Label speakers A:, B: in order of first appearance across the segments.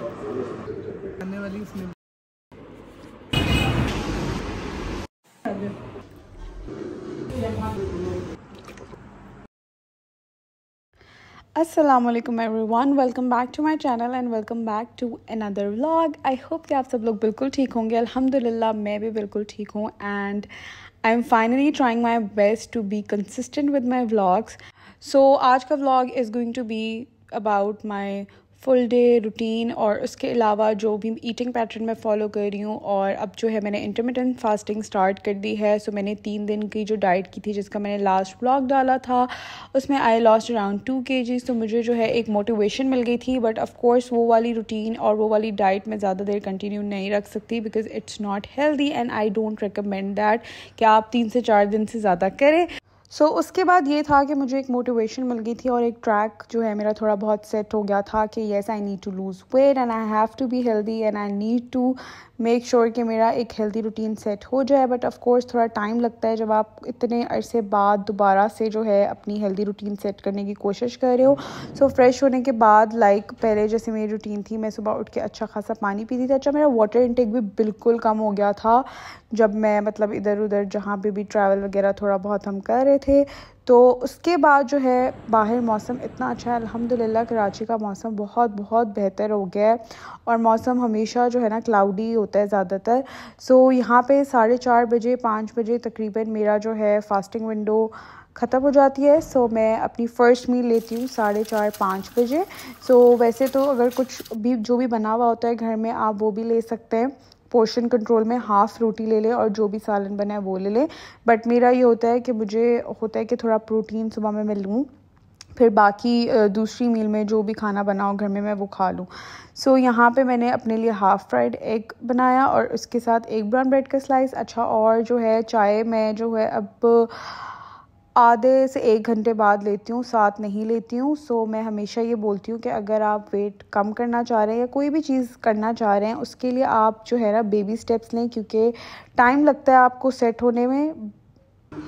A: आने वाली असलम everyone welcome back to my channel and welcome back to another vlog I hope कि आप सब लोग बिल्कुल ठीक होंगे अलहमदिल्ला मैं भी बिल्कुल ठीक हूँ and I am finally trying my best to be consistent with my vlogs so आज का vlog is going to be about my full day routine और उसके अलावा जो भी ईटिंग पैटर्न मैं फॉलो कर रही हूँ और अब जो है मैंने इंटरमीडियंट फास्टिंग स्टार्ट कर दी है सो मैंने तीन दिन की जो डाइट की थी जिसका मैंने लास्ट ब्लॉग डाला था उसमें आई लॉस्ट अराउंड टू के जी तो मुझे जो है एक मोटिवेशन मिल गई थी बट ऑफकोर्स वो वाली रूटीन और वो वाली डाइट मैं ज़्यादा देर कंटिन्यू नहीं रख सकती because it's not healthy and I don't recommend that कि आप तीन से चार दिन से ज़्यादा करें सो so, उसके बाद ये था कि मुझे एक मोटिवेशन मिल गई थी और एक ट्रैक जो है मेरा थोड़ा बहुत सेट हो गया था कि yes I need to lose weight and I have to be healthy and I need to make sure कि मेरा एक हेल्दी रूटीन सेट हो जाए बट ऑफ कोर्स थोड़ा टाइम लगता है जब आप इतने अरसे बाद दोबारा से जो है अपनी हेल्दी रूटीन सेट करने की कोशिश कर रहे हो सो so, फ्रेश होने के बाद लाइक like, पहले जैसे मेरी रूटीन थी मैं सुबह उठ के अच्छा खासा पानी पीती थी अच्छा मेरा वाटर इनटेक भी बिल्कुल कम हो गया था जब मैं मतलब इधर उधर जहाँ पर भी ट्रैवल वगैरह थोड़ा बहुत हम कर रहे थे तो उसके बाद जो है बाहर मौसम इतना अच्छा है अल्हम्दुलिल्लाह कराची का मौसम बहुत बहुत बेहतर हो गया है और मौसम हमेशा जो है ना क्लाउडी होता है ज़्यादातर सो so, यहाँ पे साढ़े चार बजे पाँच बजे तकरीबन मेरा जो है फास्टिंग विंडो ख़त्म हो जाती है सो so, मैं अपनी फ़र्स्ट मील लेती हूँ साढ़े चार पाँच बजे सो so, वैसे तो अगर कुछ भी जो भी बना हुआ होता है घर में आप वो भी ले सकते हैं पोर्शन कंट्रोल में हाफ़ रोटी ले लें और जो भी सालन बना है वो ले लें बट मेरा ये होता है कि मुझे होता है कि थोड़ा प्रोटीन सुबह में मैं लूँ फिर बाकी दूसरी मील में जो भी खाना बनाओ घर में मैं वो खा लूँ सो so, यहाँ पे मैंने अपने लिए हाफ़ फ्राइड एग बनाया और उसके साथ एक ब्राउन ब्रेड का स्लाइस अच्छा और जो है चाय मैं जो है अब आधे से एक घंटे बाद लेती हूँ साथ नहीं लेती हूँ सो मैं हमेशा ये बोलती हूँ कि अगर आप वेट कम करना चाह रहे हैं या कोई भी चीज़ करना चाह रहे हैं उसके लिए आप जो है ना बेबी स्टेप्स लें क्योंकि टाइम लगता है आपको सेट होने में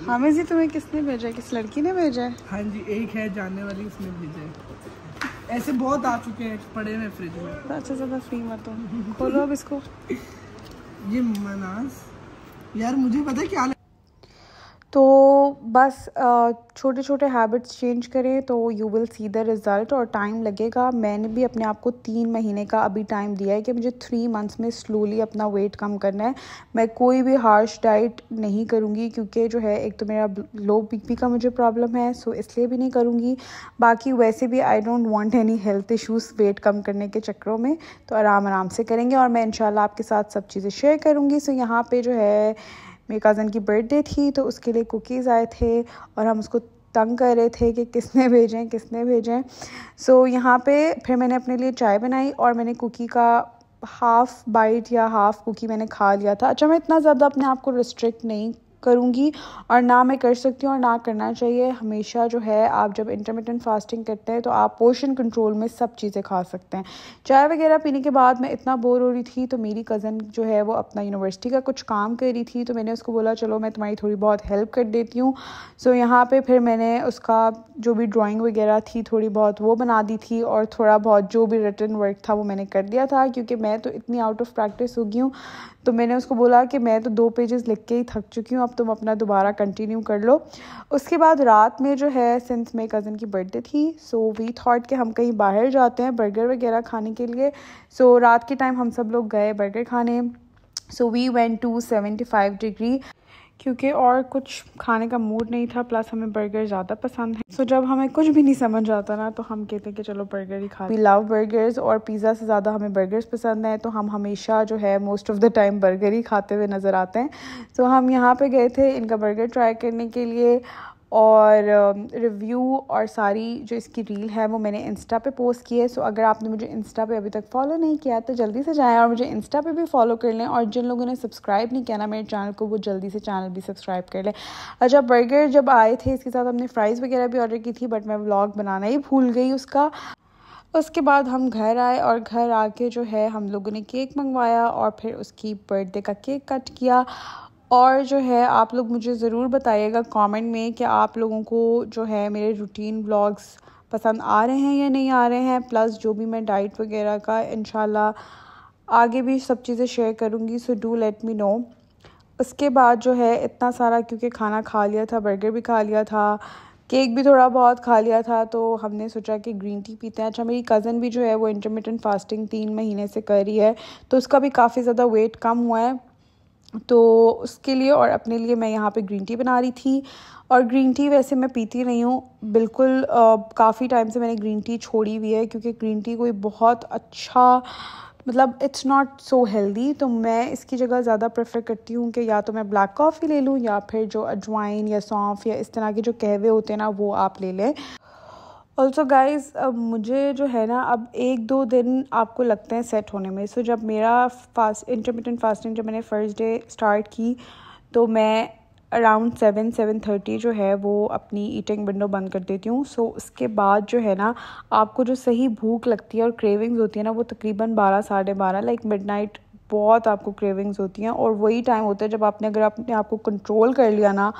A: हामिद जी तुम्हें किसने भेजा है किस लड़की ने भेजा है हाँ जी एक है जानने वाली उसने भेजा है ऐसे बहुत आ चुके हैं पड़े हुए फ्रिज में तो अच्छा ज़्यादा फ्री मत हो खोलो अब इसको ये मनास यार मुझे पता क्या तो बस छोटे छोटे हैबिट्स चेंज करें तो you will see the result और टाइम लगेगा मैंने भी अपने आप को तीन महीने का अभी टाइम दिया है कि मुझे थ्री मंथ्स में स्लोली अपना वेट कम करना है मैं कोई भी हार्श डाइट नहीं करूँगी क्योंकि जो है एक तो मेरा लो बी पी का मुझे प्रॉब्लम है सो इसलिए भी नहीं करूँगी बाकी वैसे भी I don't want any health issues weight कम करने के चक्करों में तो आराम आराम से करेंगे और मैं इन आपके साथ सब चीज़ें शेयर करूँगी सो यहाँ पर जो है मेरी कज़न की बर्थडे थी तो उसके लिए कुकीज़ आए थे और हम उसको तंग कर रहे थे कि किसने भेजें किसने भेजें सो so, यहाँ पे फिर मैंने अपने लिए चाय बनाई और मैंने कुकी का हाफ़ बाइट या हाफ़ कुकी मैंने खा लिया था अच्छा मैं इतना ज़्यादा अपने आप को रिस्ट्रिक्ट नहीं करूँगी और ना मैं कर सकती हूँ और ना करना चाहिए हमेशा जो है आप जब इंटरमीडियंट फास्टिंग करते हैं तो आप पोर्शन कंट्रोल में सब चीज़ें खा सकते हैं चाय वगैरह पीने के बाद मैं इतना बोर हो रही थी तो मेरी कज़न जो है वो अपना यूनिवर्सिटी का कुछ काम कर रही थी तो मैंने उसको बोला चलो मैं तुम्हारी थोड़ी बहुत हेल्प कर देती हूँ सो so, यहाँ पर फिर मैंने उसका जो भी ड्राॅइंग वगैरह थी थोड़ी बहुत वो बना दी थी और थोड़ा बहुत जो भी रिटर्न वर्क था वो मैंने कर दिया था क्योंकि मैं तो इतनी आउट ऑफ प्रैक्टिस हो गई हूँ तो मैंने उसको बोला कि मैं तो दो पेजेस लिख के ही थक चुकी हूँ अब तुम अपना दोबारा कंटिन्यू कर लो उसके बाद रात में जो है सिंस मेरे कज़न की बर्थडे थी सो वी थॉट कि हम कहीं बाहर जाते हैं बर्गर वगैरह खाने के लिए सो so, रात के टाइम हम सब लोग गए बर्गर खाने so we went to seventy five degree क्योंकि और कुछ खाने का मूड नहीं था प्लस हमें बर्गर ज़्यादा पसंद है सो so, जब हमें कुछ भी नहीं समझ आता ना तो हम कहते हैं कि चलो बर्गर ही खा वी लव बर्गर्स और पिज़्ज़ा से ज़्यादा हमें बर्गर्स पसंद हैं तो हम हमेशा जो है most of the time burger ही खाते हुए नज़र आते हैं तो so, हम यहाँ पे गए थे इनका बर्गर ट्राई करने के लिए और रिव्यू um, और सारी जो इसकी रील है वो मैंने इंस्टा पे पोस्ट की है सो अगर आपने मुझे इंस्टा पे अभी तक फॉलो नहीं किया तो जल्दी से जाएं और मुझे इंस्टा पे भी फॉलो कर लें और जिन लोगों ने सब्सक्राइब नहीं किया ना मेरे चैनल को वो जल्दी से चैनल भी सब्सक्राइब कर लें अच्छा बर्गर जब आए थे इसके साथ हमने फ़्राइज़ वगैरह भी ऑर्डर की थी बट मैं व्लॉग बनाना ही भूल गई उसका उसके बाद हम घर आए और घर आके जो है हम लोगों ने केक मंगवाया और फिर उसकी बर्थडे का केक कट किया और जो है आप लोग मुझे ज़रूर बताइएगा कमेंट में कि आप लोगों को जो है मेरे रूटीन ब्लॉग्स पसंद आ रहे हैं या नहीं आ रहे हैं प्लस जो भी मैं डाइट वगैरह का इन आगे भी सब चीज़ें शेयर करूँगी so do let me know उसके बाद जो है इतना सारा क्योंकि खाना खा लिया था बर्गर भी खा लिया था केक भी थोड़ा बहुत खा लिया था तो हमने सोचा कि ग्रीन टी पीते हैं अच्छा मेरी कज़न भी जो है वो इंटरमीडियट फास्टिंग तीन महीने से कर रही है तो उसका भी काफ़ी ज़्यादा वेट कम हुआ है तो उसके लिए और अपने लिए मैं यहाँ पे ग्रीन टी बना रही थी और ग्रीन टी वैसे मैं पीती नहीं हूँ बिल्कुल काफ़ी टाइम से मैंने ग्रीन टी छोड़ी हुई है क्योंकि ग्रीन टी कोई बहुत अच्छा मतलब इट्स नॉट सो हेल्दी तो मैं इसकी जगह ज़्यादा प्रेफर करती हूँ कि या तो मैं ब्लैक कॉफ़ी ले लूँ या फिर जो अजवाइन या सौंफ या इस तरह के जो कहवे होते हैं ना वो आप ले लें ऑल्सो गाइज मुझे जो है ना अब एक दो दिन आपको लगते हैं सेट होने में सो so, जब मेरा फास्ट इंटरमीडियंट फास्टिंग जब मैंने फर्स्ट डे स्टार्ट की तो मैं अराउंड सेवन सेवन थर्टी जो है वो अपनी ईटिंग विंडो बंद कर देती हूँ सो so, उसके बाद जो है ना आपको जो सही भूख लगती है और क्रेविंग्स होती है ना वो तकरीबन बारह साढ़े बारह लाइक मिड नाइट बहुत आपको क्रेविंग्स होती हैं और वही टाइम होता है जब आपने अगर आपने आपको कंट्रोल कर लिया ना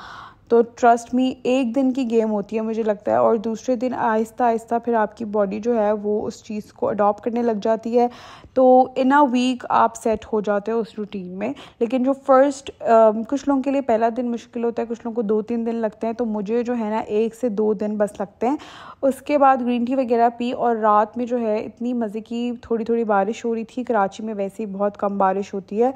A: तो ट्रस्ट मी एक दिन की गेम होती है मुझे लगता है और दूसरे दिन आहिस्ता आहिस्ता फिर आपकी बॉडी जो है वो उस चीज़ को अडॉप्ट करने लग जाती है तो इन अ वीक आप सेट हो जाते हो उस रूटीन में लेकिन जो फर्स्ट कुछ लोगों के लिए पहला दिन मुश्किल होता है कुछ लोगों को दो तीन दिन लगते हैं तो मुझे जो है ना एक से दो दिन बस लगते हैं उसके बाद ग्रीन टी वगैरह पी और रात में जो है इतनी मज़े की थोड़ी थोड़ी बारिश हो रही थी कराची में वैसे ही बहुत कम बारिश होती है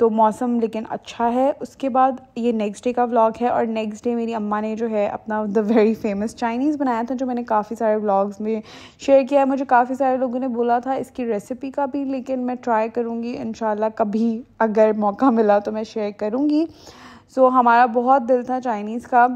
A: तो मौसम लेकिन अच्छा है उसके बाद ये नेक्स्ट डे का व्लॉग है और नेक्स्ट नेक्स्ट डे मेरी अम्मा ने जो है अपना द वेरी फेमस चाइनीज़ बनाया था जो मैंने काफ़ी सारे ब्लॉग्स में शेयर किया है मुझे काफ़ी सारे लोगों ने बोला था इसकी रेसिपी का भी लेकिन मैं ट्राई करूँगी इन कभी अगर मौका मिला तो मैं शेयर करूँगी सो so, हमारा बहुत दिल था चाइनीज़ का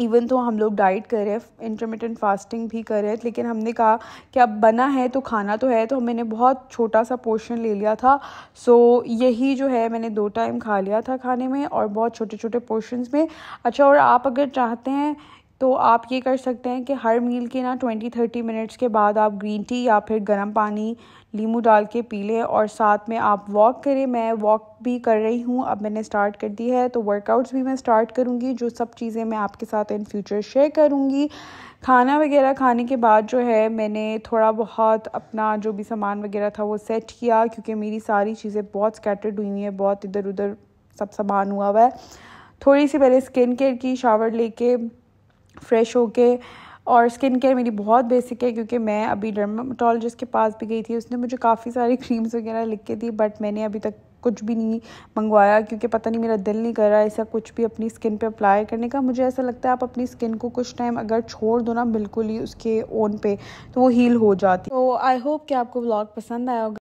A: इवन तो हम लोग डाइट कर रहे हैं इंटरमीडियंट फास्टिंग भी कर रहे हैं लेकिन हमने कहा कि अब बना है तो खाना तो है तो मैंने बहुत छोटा सा पोर्शन ले लिया था सो यही जो है मैंने दो टाइम खा लिया था खाने में और बहुत छोटे छोटे पोर्शंस में अच्छा और आप अगर चाहते हैं तो आप ये कर सकते हैं कि हर मील के ना ट्वेंटी थर्टी मिनट्स के बाद आप ग्रीन टी या फिर गर्म पानी लीमू डाल के पी लें और साथ में आप वॉक करें मैं वॉक भी कर रही हूँ अब मैंने स्टार्ट कर दी है तो वर्कआउट्स भी मैं स्टार्ट करूँगी जो सब चीज़ें मैं आपके साथ इन फ्यूचर शेयर करूँगी खाना वगैरह खाने के बाद जो है मैंने थोड़ा बहुत अपना जो भी सामान वगैरह था वो सेट किया क्योंकि मेरी सारी चीज़ें बहुत स्कैटर्ड हुई हुई हैं बहुत इधर उधर सब सामान हुआ हुआ है थोड़ी सी पहले स्किन केयर की शावर लेके फ्रेश होके और स्किन केयर मेरी बहुत बेसिक है क्योंकि मैं अभी डर्माटोलॉजिस्ट के पास भी गई थी उसने मुझे काफ़ी सारी क्रीम्स वगैरह लिख के दी बट मैंने अभी तक कुछ भी नहीं मंगवाया क्योंकि पता नहीं मेरा दिल नहीं कर रहा ऐसा कुछ भी अपनी स्किन पे अप्लाई करने का मुझे ऐसा लगता है आप अपनी स्किन को कुछ टाइम अगर छोड़ दो ना बिल्कुल ही उसके ओन पे तो वो हील हो जाती तो आई होप कि आपको ब्लॉग पसंद आया होगा